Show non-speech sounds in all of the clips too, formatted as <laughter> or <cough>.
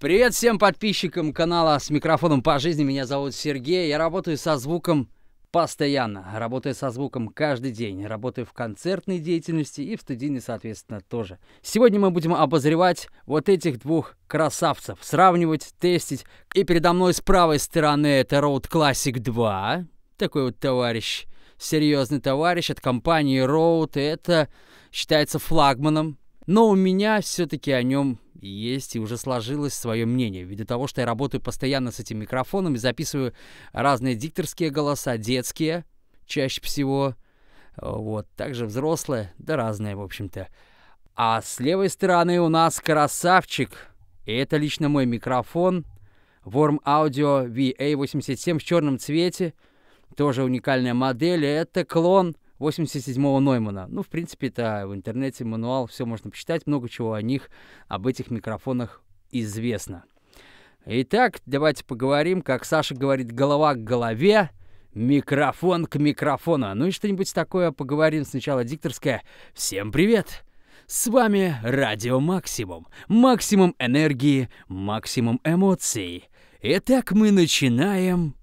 Привет всем подписчикам канала с микрофоном по жизни. Меня зовут Сергей. Я работаю со звуком постоянно. Работаю со звуком каждый день. Работаю в концертной деятельности и в студийной, соответственно, тоже. Сегодня мы будем обозревать вот этих двух красавцев. Сравнивать, тестить. И передо мной с правой стороны это Road Classic 2. Такой вот товарищ. Серьезный товарищ от компании Road. Это считается флагманом но у меня все-таки о нем есть и уже сложилось свое мнение, ввиду того, что я работаю постоянно с этим микрофоном и записываю разные дикторские голоса, детские чаще всего, вот, также взрослые, да разные, в общем-то. А с левой стороны у нас красавчик, и это лично мой микрофон, Worm Audio VA87 в черном цвете, тоже уникальная модель, и это клон — 87-го Ноймана. Ну, в принципе, это в интернете мануал, все можно почитать, много чего о них, об этих микрофонах известно. Итак, давайте поговорим, как Саша говорит, голова к голове, микрофон к микрофону. Ну и что-нибудь такое поговорим сначала дикторское. Всем привет! С вами Радио Максимум. Максимум энергии, максимум эмоций. Итак, мы начинаем,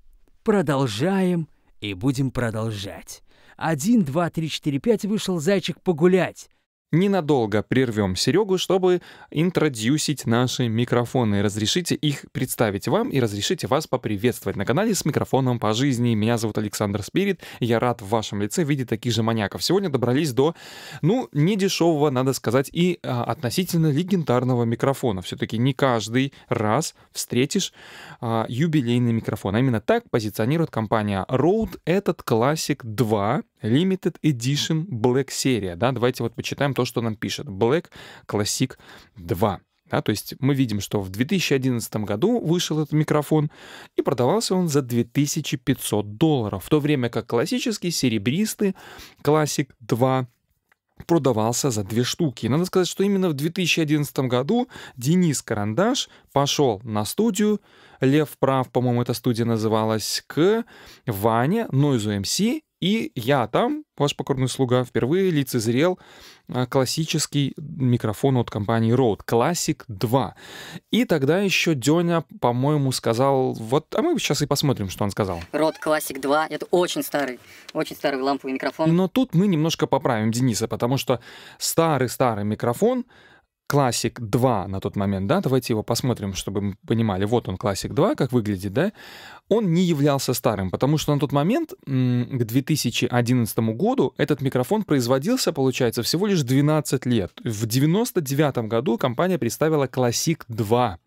продолжаем и будем продолжать. Один, два, три, четыре, пять вышел зайчик погулять ненадолго прервем Серегу, чтобы интродюсить наши микрофоны. Разрешите их представить вам и разрешите вас поприветствовать на канале с микрофоном по жизни. Меня зовут Александр Спирит, я рад в вашем лице видеть таких же маньяков. Сегодня добрались до, ну, недешевого, надо сказать, и а, относительно легендарного микрофона. Все-таки не каждый раз встретишь а, юбилейный микрофон. А именно так позиционирует компания Rode этот Classic 2 Limited Edition Black серия, да, давайте вот почитаем то, что нам пишет. Black Classic 2. Да, то есть мы видим, что в 2011 году вышел этот микрофон, и продавался он за 2500 долларов, в то время как классический серебристый Classic 2 продавался за две штуки. И надо сказать, что именно в 2011 году Денис Карандаш пошел на студию, Лев Прав, по-моему, эта студия называлась, к Ване, Нойзу МС и я там, ваш покорный слуга, впервые лицезрел а, классический микрофон от компании Rode, Classic 2. И тогда еще Деня, по-моему, сказал, вот, а мы сейчас и посмотрим, что он сказал. Rode Classic 2, это очень старый, очень старый ламповый микрофон. Но тут мы немножко поправим Дениса, потому что старый-старый микрофон, Classic 2 на тот момент, да, давайте его посмотрим, чтобы мы понимали, вот он Classic 2, как выглядит, да, он не являлся старым, потому что на тот момент, к 2011 году, этот микрофон производился, получается, всего лишь 12 лет. В 1999 году компания представила Classic 2,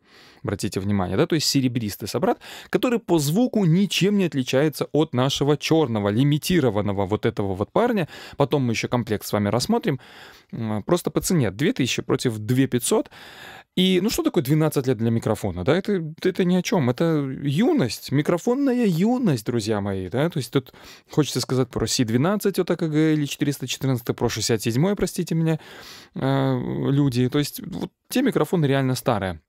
обратите внимание, да, то есть серебристый собрат, который по звуку ничем не отличается от нашего черного, лимитированного вот этого вот парня. Потом мы еще комплект с вами рассмотрим. Просто по цене 2000 против 2500. И ну что такое 12 лет для микрофона? Да, это, это ни о чем. Это юность, микрофонная юность, друзья мои. Да? То есть тут хочется сказать про C12 от АКГ или 414, про 67, простите меня, э, люди. То есть вот те микрофоны реально старые.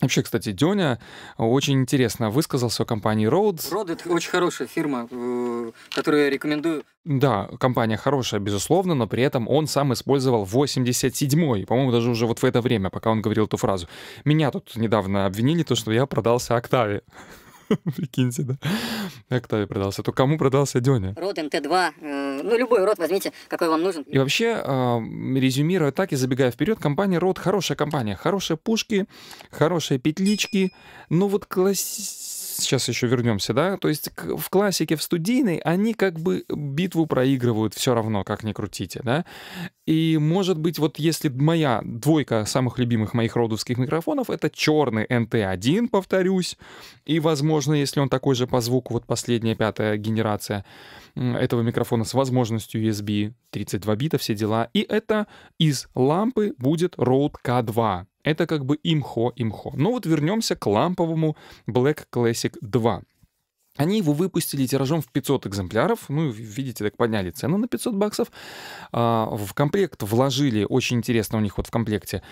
Вообще, кстати, Дёня э, очень интересно высказался о компании Rhodes. Rhodes — это очень хорошая фирма, э, которую я рекомендую. Да, компания хорошая, безусловно, но при этом он сам использовал 87-й, по-моему, даже уже вот в это время, пока он говорил эту фразу. Меня тут недавно обвинили, то, что я продался Октаве. <laughs> Прикиньте, да. Октаве а продался. То кому продался Деня? Род МТ-2. Э, ну, любой род возьмите, какой вам нужен. И вообще, э, резюмируя так и забегая вперед, компания Род хорошая компания. Хорошие пушки, хорошие петлички. Но ну, вот класс сейчас еще вернемся, да, то есть в классике, в студийной, они как бы битву проигрывают все равно, как ни крутите, да. И, может быть, вот если моя двойка самых любимых моих родовских микрофонов, это черный NT1, повторюсь, и, возможно, если он такой же по звуку, вот последняя пятая генерация этого микрофона с возможностью USB 32 бита, все дела, и это из лампы будет Rode K2. Это как бы имхо-имхо. Но ну вот вернемся к ламповому Black Classic 2. Они его выпустили тиражом в 500 экземпляров, ну, видите, так подняли цену на 500 баксов. А, в комплект вложили, очень интересно у них вот в комплекте,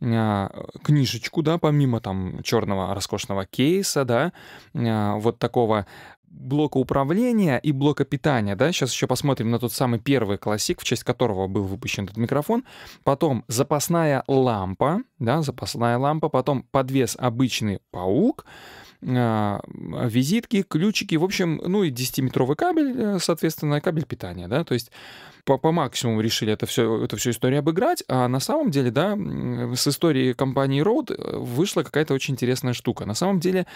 а, книжечку, да, помимо там черного роскошного кейса, да, а, вот такого блока управления и блока питания, да, сейчас еще посмотрим на тот самый первый классик, в честь которого был выпущен этот микрофон, потом запасная лампа, да, запасная лампа, потом подвес обычный паук, э, визитки, ключики, в общем, ну и 10-метровый кабель, э, соответственно, кабель питания, да, то есть по, по максимуму решили это все, эту всю историю обыграть, а на самом деле, да, с истории компании Road э, вышла какая-то очень интересная штука. На самом деле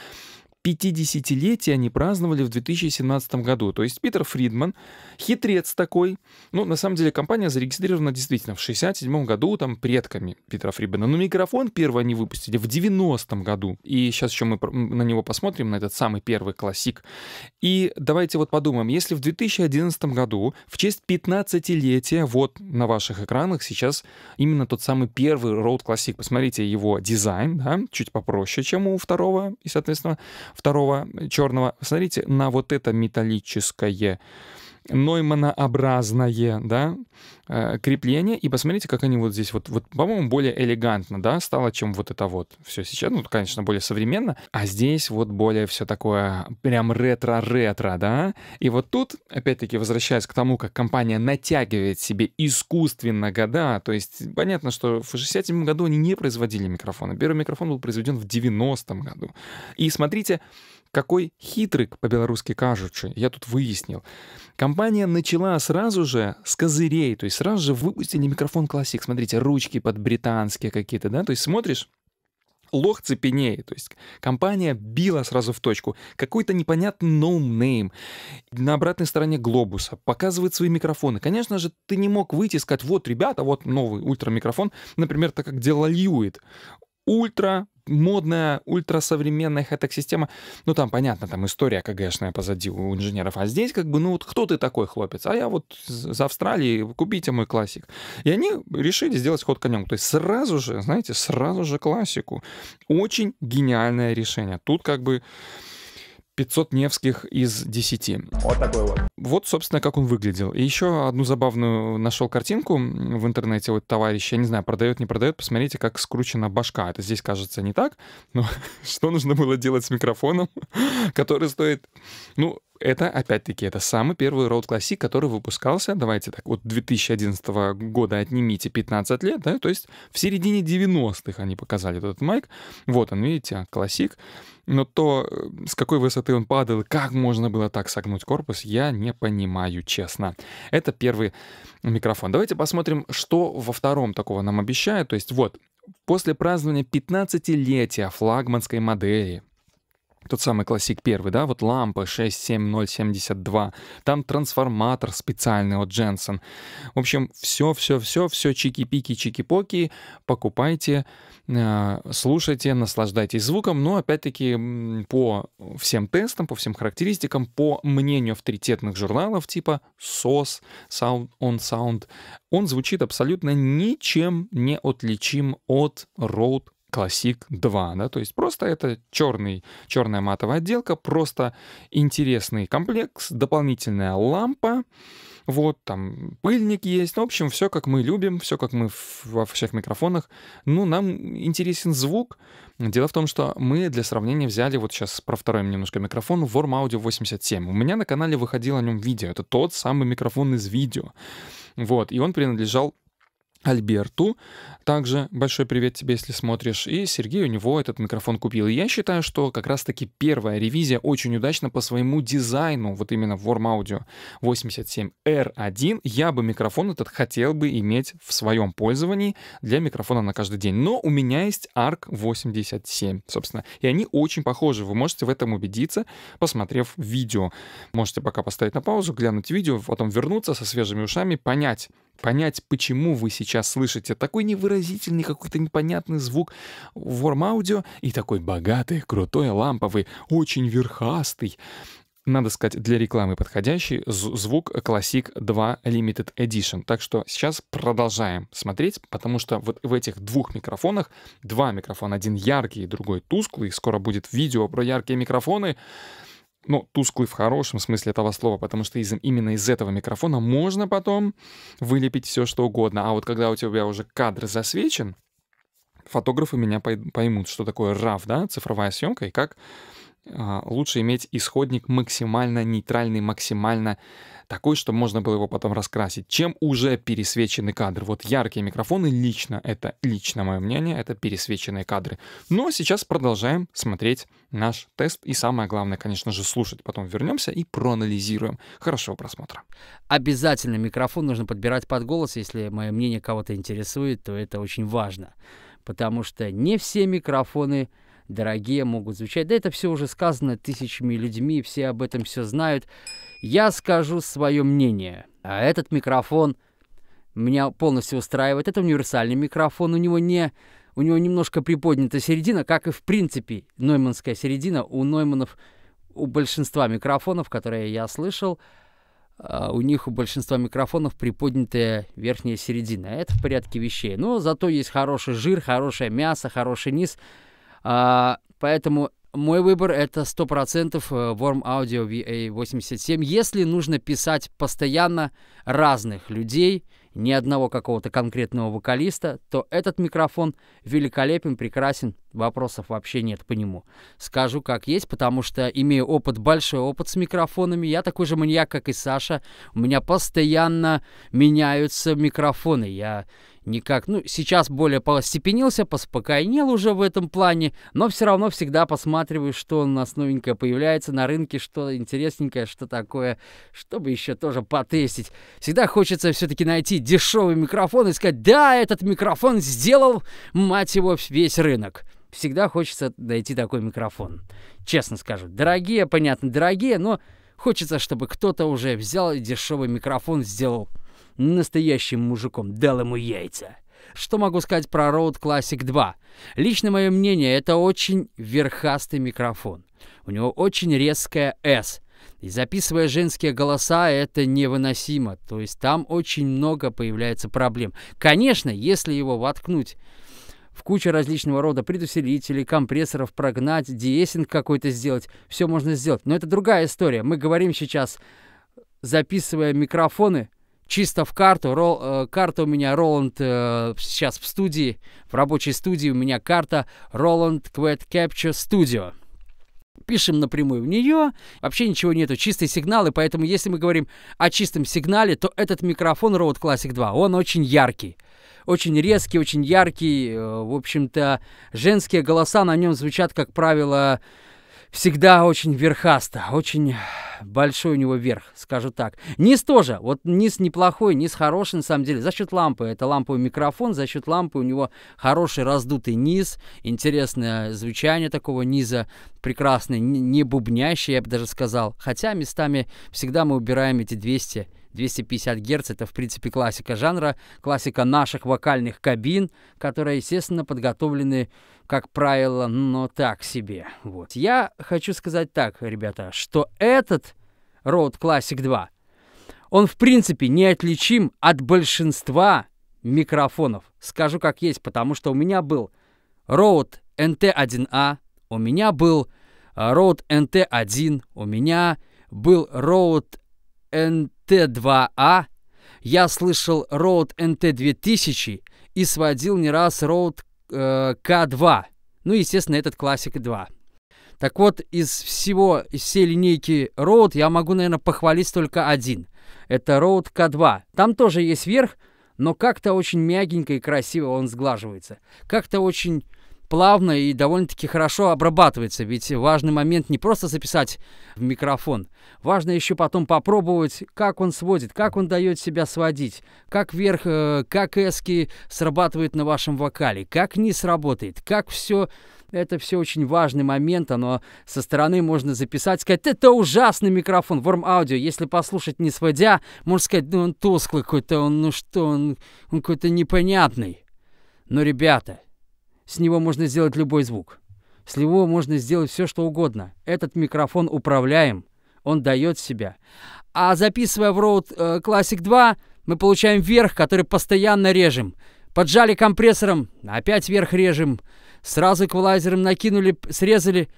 50-летие они праздновали в 2017 году. То есть Питер Фридман, хитрец такой. Ну, на самом деле, компания зарегистрирована действительно в 67 году, там, предками Питера Фридмана. Но микрофон первый они выпустили в 90 году. И сейчас еще мы на него посмотрим, на этот самый первый классик. И давайте вот подумаем, если в 2011 году в честь 15-летия вот на ваших экранах сейчас именно тот самый первый Road Classic. Посмотрите его дизайн, да, чуть попроще, чем у второго, и, соответственно, второго э, черного. Смотрите на вот это металлическое нойманообразное, да, э, крепление. И посмотрите, как они вот здесь вот, вот по-моему, более элегантно, да, стало, чем вот это вот все сейчас. Ну, конечно, более современно. А здесь вот более все такое прям ретро-ретро, да. И вот тут, опять-таки, возвращаясь к тому, как компания натягивает себе искусственно года, то есть понятно, что в 67 году они не производили микрофоны. Первый микрофон был произведен в 90-м году. И смотрите, какой хитрык по-беларускі кажучы я тут выяснил компания начала сразу же с козырей то есть сразу же выпустили микрофон классик смотрите ручки под британские какие-то да то есть смотришь лох цепенеет. То есть компания била сразу в точку. Какой-то непонятный ноунейм. No На обратной стороне глобуса. Показывает свои микрофоны. Конечно же, ты не мог выйти и сказать, вот, ребята, вот новый ультрамикрофон. Например, так как делал Льюит ультра модная, ультрасовременная хэтэк-система. Ну, там, понятно, там история КГшная позади у инженеров. А здесь как бы, ну, вот кто ты такой, хлопец? А я вот из Австралии, купите мой классик. И они решили сделать ход конем. То есть сразу же, знаете, сразу же классику. Очень гениальное решение. Тут как бы 500 Невских из 10. Вот такой вот. Вот, собственно, как он выглядел. И еще одну забавную нашел картинку в интернете вот товарищ, я не знаю, продает, не продает, посмотрите, как скручена башка. Это здесь кажется не так, но <laughs> что нужно было делать с микрофоном, <laughs> который стоит... Ну, это, опять-таки, это самый первый Road Classic, который выпускался, давайте так, вот 2011 года отнимите 15 лет, да, то есть в середине 90-х они показали этот майк. Вот он, видите, а, классик. Но то, э, с какой высоты он падал, как можно было так согнуть корпус, я не не понимаю, честно. Это первый микрофон. Давайте посмотрим, что во втором такого нам обещают. То есть вот, после празднования 15-летия флагманской модели тот самый классик первый, да, вот лампа 67072, там трансформатор специальный от Jensen. В общем, все-все-все, все чики-пики, чики-поки, покупайте, э, слушайте, наслаждайтесь звуком, но ну, опять-таки по всем тестам, по всем характеристикам, по мнению авторитетных журналов типа SOS, Sound on Sound, он звучит абсолютно ничем не отличим от Rode Classic 2, да, то есть просто это черный, черная матовая отделка, просто интересный комплекс, дополнительная лампа, вот там пыльник есть, ну, в общем, все как мы любим, все как мы во всех микрофонах. Ну, нам интересен звук. Дело в том, что мы для сравнения взяли вот сейчас про второй немножко микрофон Warm Audio 87. У меня на канале выходило о нем видео, это тот самый микрофон из видео. Вот, и он принадлежал Альберту. Также большой привет тебе, если смотришь. И Сергей у него этот микрофон купил. И я считаю, что как раз-таки первая ревизия очень удачна по своему дизайну, вот именно в Warm Audio 87R1. Я бы микрофон этот хотел бы иметь в своем пользовании для микрофона на каждый день. Но у меня есть ARC 87, собственно. И они очень похожи. Вы можете в этом убедиться, посмотрев видео. Можете пока поставить на паузу, глянуть видео, потом вернуться со свежими ушами, понять, понять, почему вы сейчас слышите такой невыразительный какой-то непонятный звук в форм-аудио и такой богатый, крутой, ламповый, очень верхастый. Надо сказать, для рекламы подходящий звук Classic 2 Limited Edition. Так что сейчас продолжаем смотреть, потому что вот в этих двух микрофонах, два микрофона, один яркий, другой тусклый, скоро будет видео про яркие микрофоны, ну, тусклый в хорошем смысле этого слова, потому что из, именно из этого микрофона можно потом вылепить все что угодно. А вот когда у тебя уже кадр засвечен, фотографы меня поймут, что такое RAW, да, цифровая съемка, и как а, лучше иметь исходник максимально нейтральный, максимально такой, чтобы можно было его потом раскрасить, чем уже пересвеченный кадр. Вот яркие микрофоны лично, это лично мое мнение, это пересвеченные кадры. Но сейчас продолжаем смотреть наш тест и самое главное, конечно же, слушать. Потом вернемся и проанализируем. Хорошего просмотра. Обязательно микрофон нужно подбирать под голос. Если мое мнение кого-то интересует, то это очень важно, потому что не все микрофоны дорогие могут звучать. Да это все уже сказано тысячами людьми, все об этом все знают. Я скажу свое мнение. А этот микрофон меня полностью устраивает. Это универсальный микрофон, у него не у него немножко приподнята середина, как и в принципе нойманская середина у Нойманов, у большинства микрофонов, которые я слышал, а, у них у большинства микрофонов приподнятая верхняя середина. Это в порядке вещей. Но зато есть хороший жир, хорошее мясо, хороший низ. А, поэтому мой выбор это 100% э, Worm Audio VA87. Если нужно писать постоянно разных людей, ни одного какого-то конкретного вокалиста, то этот микрофон великолепен, прекрасен, вопросов вообще нет по нему. Скажу как есть, потому что имею опыт, большой опыт с микрофонами, я такой же маньяк, как и Саша, у меня постоянно меняются микрофоны, я никак, ну, сейчас более постепенился, поспокойнел уже в этом плане, но все равно всегда посматриваю, что у нас новенькое появляется на рынке, что интересненькое, что такое, чтобы еще тоже потестить. Всегда хочется все-таки найти дешевый микрофон и сказать, да, этот микрофон сделал, мать его, весь рынок. Всегда хочется найти такой микрофон. Честно скажу, дорогие, понятно, дорогие, но хочется, чтобы кто-то уже взял и дешевый микрофон сделал настоящим мужиком, дал ему яйца. Что могу сказать про Rode Classic 2? Лично мое мнение, это очень верхастый микрофон. У него очень резкая S. И записывая женские голоса, это невыносимо. То есть там очень много появляется проблем. Конечно, если его воткнуть в кучу различного рода предусилителей, компрессоров прогнать, диесинг какой-то сделать. Все можно сделать. Но это другая история. Мы говорим сейчас, записывая микрофоны, чисто в карту. Рол, э, карта у меня Roland э, сейчас в студии, в рабочей студии у меня карта Roland Quad Capture Studio. Пишем напрямую в нее, вообще ничего нету, чистые сигналы, поэтому если мы говорим о чистом сигнале, то этот микрофон Rode Classic 2, он очень яркий. Очень резкий, очень яркий, э, в общем-то, женские голоса на нем звучат, как правило, э, всегда очень верхасто, очень большой у него верх, скажу так. Низ тоже, вот низ неплохой, низ хороший на самом деле, за счет лампы, это ламповый микрофон, за счет лампы у него хороший раздутый низ, интересное звучание такого низа, прекрасный, не бубнящий, я бы даже сказал, хотя местами всегда мы убираем эти 200 250 Гц — это, в принципе, классика жанра, классика наших вокальных кабин, которые, естественно, подготовлены, как правило, но так себе. Вот. Я хочу сказать так, ребята, что этот Road Classic 2, он, в принципе, неотличим от большинства микрофонов. Скажу как есть, потому что у меня был Road NT1A, а, э, у меня был Road NT1, у меня был Road NT Т2А, а. я слышал Road NT2000 и сводил не раз Road э, К2. Ну, естественно, этот классик 2. Так вот, из всего, из всей линейки Road я могу, наверное, похвалить только один. Это Road K2. Там тоже есть верх, но как-то очень мягенько и красиво он сглаживается. Как-то очень плавно и довольно-таки хорошо обрабатывается, ведь важный момент не просто записать в микрофон, важно еще потом попробовать, как он сводит, как он дает себя сводить, как верх, э, как эски срабатывает на вашем вокале, как низ работает, как все это все очень важный момент, оно со стороны можно записать, сказать, это ужасный микрофон, ворм аудио, если послушать не сводя, можно сказать, ну он тусклый какой-то, он, ну что, он, он какой-то непонятный. Но, ребята, с него можно сделать любой звук. С него можно сделать все, что угодно. Этот микрофон управляем, он дает себя. А записывая в Road э, Classic 2, мы получаем верх, который постоянно режем. Поджали компрессором, опять верх режем. Сразу эквалайзером накинули, срезали,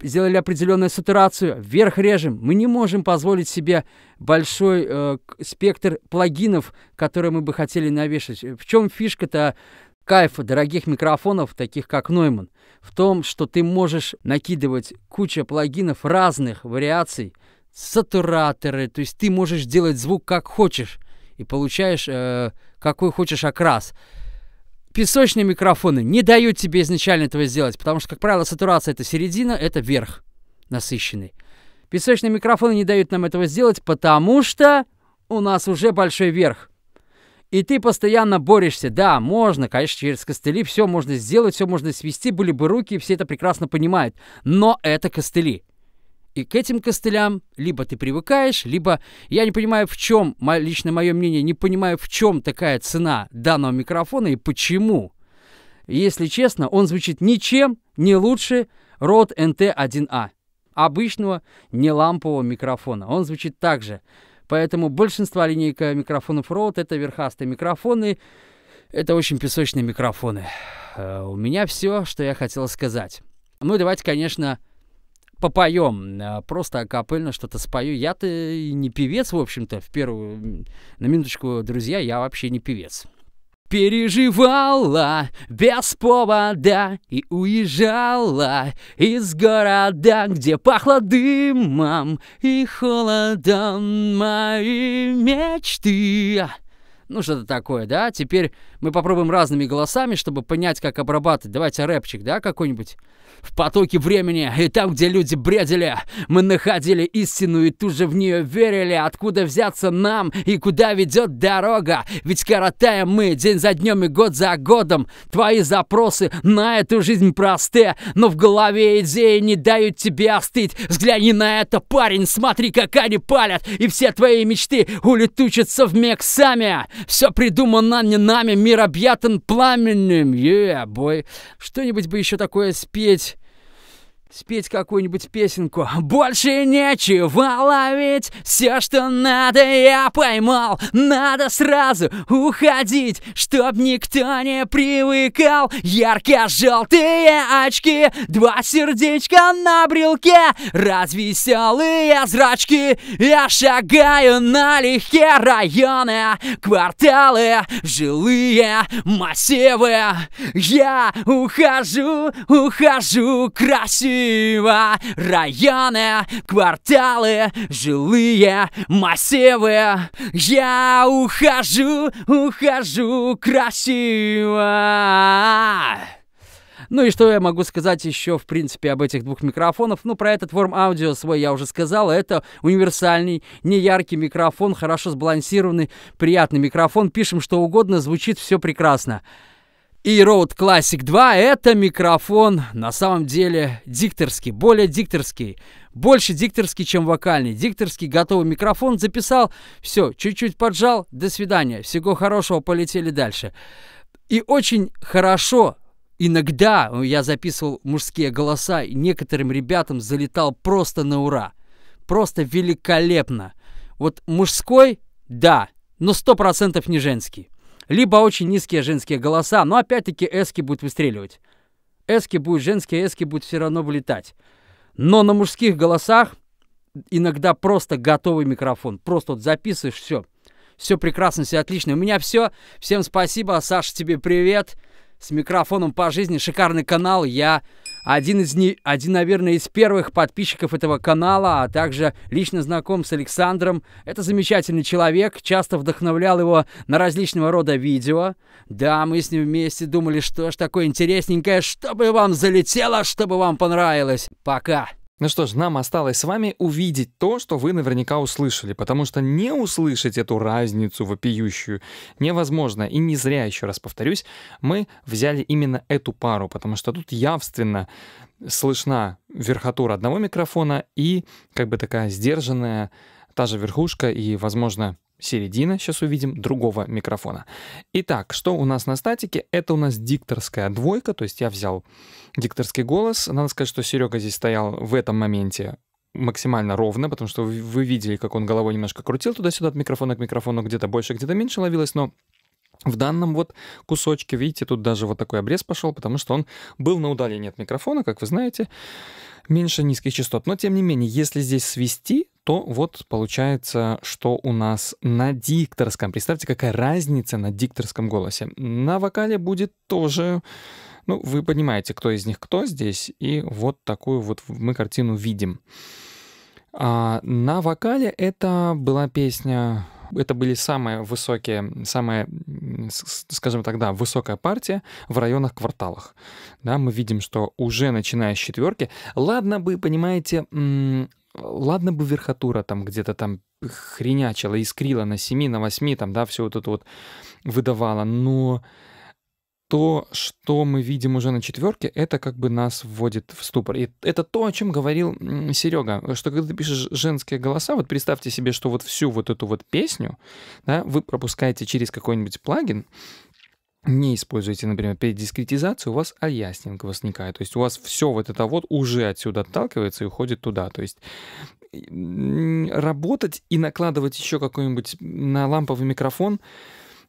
сделали определенную сатурацию, вверх режем. Мы не можем позволить себе большой э, спектр плагинов, которые мы бы хотели навешать. В чем фишка-то Кайф дорогих микрофонов, таких как Neumann, в том, что ты можешь накидывать куча плагинов разных вариаций, сатураторы, то есть ты можешь делать звук как хочешь и получаешь э, какой хочешь окрас. Песочные микрофоны не дают тебе изначально этого сделать, потому что, как правило, сатурация это середина, это верх насыщенный. Песочные микрофоны не дают нам этого сделать, потому что у нас уже большой верх. И ты постоянно борешься. Да, можно, конечно, через костыли все можно сделать, все можно свести, были бы руки, все это прекрасно понимают. Но это костыли. И к этим костылям либо ты привыкаешь, либо я не понимаю, в чем, лично мое мнение, не понимаю, в чем такая цена данного микрофона и почему. Если честно, он звучит ничем не лучше Rode NT1A, а, обычного не лампового микрофона. Он звучит так же. Поэтому большинство линейка микрофонов Rode это верхастые микрофоны. Это очень песочные микрофоны. Э, у меня все, что я хотел сказать. Ну, давайте, конечно, попоем. Э, просто капельно что-то спою. Я-то не певец, в общем-то, в первую... На минуточку, друзья, я вообще не певец. Переживала без повода и уезжала из города, где пахло дымом и холодом мои мечты. Ну, что-то такое, да? Теперь мы попробуем разными голосами, чтобы понять, как обрабатывать. Давайте рэпчик, да, какой-нибудь. В потоке времени и там, где люди бредили, мы находили истину и тут же в нее верили, откуда взяться нам и куда ведет дорога. Ведь коротаем мы день за днем и год за годом. Твои запросы на эту жизнь просты, но в голове идеи не дают тебе остыть. Взгляни на это, парень, смотри, как они палят, и все твои мечты улетучатся в миг сами. Все придумано не нами, мир объятен пламенем. Yeah, бой. Что-нибудь бы еще такое спеть спеть какую-нибудь песенку. Больше нечего ловить, все, что надо, я поймал. Надо сразу уходить, чтоб никто не привыкал. Ярко-желтые очки, два сердечка на брелке, развеселые зрачки. Я шагаю налегке районы, кварталы, жилые массивы. Я ухожу, ухожу красиво красиво Районы, кварталы, жилые массивы Я ухожу, ухожу красиво ну и что я могу сказать еще, в принципе, об этих двух микрофонах? Ну, про этот Worm Audio свой я уже сказал. Это универсальный, неяркий микрофон, хорошо сбалансированный, приятный микрофон. Пишем что угодно, звучит все прекрасно и Rode Classic 2 это микрофон на самом деле дикторский, более дикторский, больше дикторский, чем вокальный. Дикторский готовый микрофон записал, все, чуть-чуть поджал, до свидания, всего хорошего, полетели дальше. И очень хорошо иногда ну, я записывал мужские голоса, и некоторым ребятам залетал просто на ура. Просто великолепно. Вот мужской, да, но сто процентов не женский либо очень низкие женские голоса, но опять-таки эски будет выстреливать. Эски будут женские, эски будут все равно вылетать. Но на мужских голосах иногда просто готовый микрофон. Просто вот записываешь, все. Все прекрасно, все отлично. У меня все. Всем спасибо. Саша, тебе привет. С микрофоном по жизни. Шикарный канал. Я один из не... один, наверное, из первых подписчиков этого канала, а также лично знаком с Александром. Это замечательный человек, часто вдохновлял его на различного рода видео. Да, мы с ним вместе думали, что ж такое интересненькое, чтобы вам залетело, чтобы вам понравилось. Пока! Ну что ж, нам осталось с вами увидеть то, что вы наверняка услышали, потому что не услышать эту разницу вопиющую невозможно. И не зря, еще раз повторюсь, мы взяли именно эту пару, потому что тут явственно слышна верхотура одного микрофона и как бы такая сдержанная та же верхушка и, возможно, середина, сейчас увидим, другого микрофона. Итак, что у нас на статике? Это у нас дикторская двойка, то есть я взял дикторский голос. Надо сказать, что Серега здесь стоял в этом моменте максимально ровно, потому что вы видели, как он головой немножко крутил туда-сюда от микрофона к микрофону, где-то больше, где-то меньше ловилось, но в данном вот кусочке, видите, тут даже вот такой обрез пошел, потому что он был на удалении от микрофона, как вы знаете, меньше низких частот. Но тем не менее, если здесь свести, то вот получается, что у нас на дикторском. Представьте, какая разница на дикторском голосе. На вокале будет тоже... Ну, вы понимаете, кто из них кто здесь, и вот такую вот мы картину видим. А на вокале это была песня это были самые высокие, самая, скажем тогда, высокая партия в районах кварталах. Да, мы видим, что уже начиная с четверки, ладно бы, понимаете, ладно бы верхотура там где-то там хренячила, искрила на 7, на 8, там, да, все вот это вот выдавала, но то, что мы видим уже на четверке, это как бы нас вводит в ступор. И это то, о чем говорил Серега, что когда ты пишешь женские голоса, вот представьте себе, что вот всю вот эту вот песню, да, вы пропускаете через какой-нибудь плагин, не используете, например, перед дискретизацией у вас аяснинг возникает. То есть у вас все вот это вот уже отсюда отталкивается и уходит туда. То есть работать и накладывать еще какой-нибудь на ламповый микрофон —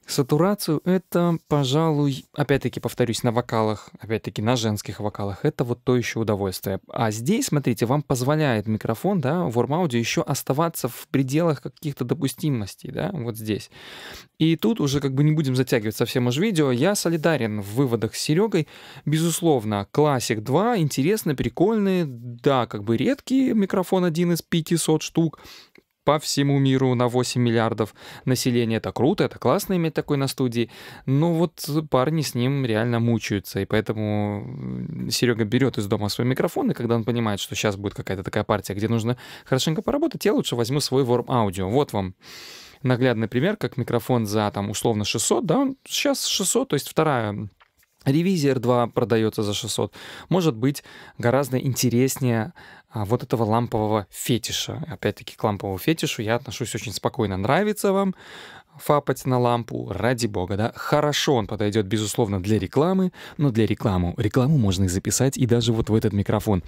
Сатурацию — это, пожалуй, опять-таки повторюсь, на вокалах, опять-таки на женских вокалах, это вот то еще удовольствие. А здесь, смотрите, вам позволяет микрофон, да, в Audio еще оставаться в пределах каких-то допустимостей, да, вот здесь. И тут уже как бы не будем затягивать совсем уж видео, я солидарен в выводах с Серегой. Безусловно, классик 2, интересные, прикольные, да, как бы редкий микрофон один из 500 штук, по всему миру на 8 миллиардов населения. Это круто, это классно иметь такой на студии. Но вот парни с ним реально мучаются. И поэтому Серега берет из дома свой микрофон, и когда он понимает, что сейчас будет какая-то такая партия, где нужно хорошенько поработать, я лучше возьму свой Worm Audio. Вот вам наглядный пример, как микрофон за там условно 600, да, он сейчас 600, то есть вторая Ревизия R2 продается за 600. Может быть, гораздо интереснее а, вот этого лампового фетиша. Опять-таки, к ламповому фетишу я отношусь очень спокойно. Нравится вам, фапать на лампу, ради бога, да. Хорошо он подойдет, безусловно, для рекламы, но для рекламу. Рекламу можно и записать, и даже вот в этот микрофон.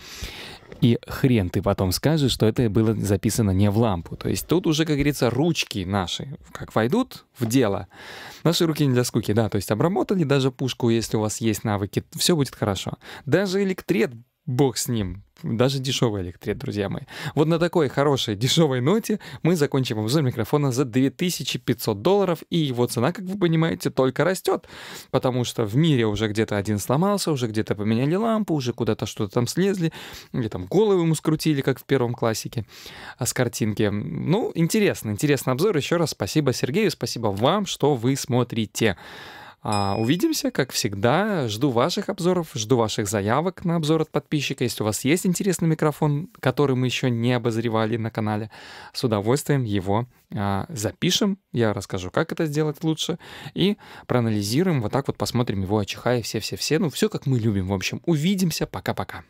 И хрен ты потом скажешь, что это было записано не в лампу. То есть тут уже, как говорится, ручки наши, как войдут в дело. Наши руки не для скуки, да. То есть обработали даже пушку, если у вас есть навыки, все будет хорошо. Даже электрет бог с ним. Даже дешевый электрит, друзья мои. Вот на такой хорошей <laughs> дешевой ноте мы закончим обзор микрофона за 2500 долларов, и его цена, как вы понимаете, только растет, потому что в мире уже где-то один сломался, уже где-то поменяли лампу, уже куда-то что-то там слезли, или там голову ему скрутили, как в первом классике а с картинки. Ну, интересно, интересный обзор. Еще раз спасибо Сергею, спасибо вам, что вы смотрите. А увидимся, как всегда. Жду ваших обзоров, жду ваших заявок на обзор от подписчика. Если у вас есть интересный микрофон, который мы еще не обозревали на канале, с удовольствием его а, запишем. Я расскажу, как это сделать лучше. И проанализируем, вот так вот посмотрим его, очихая все-все-все. Ну, все, как мы любим. В общем, увидимся. Пока-пока.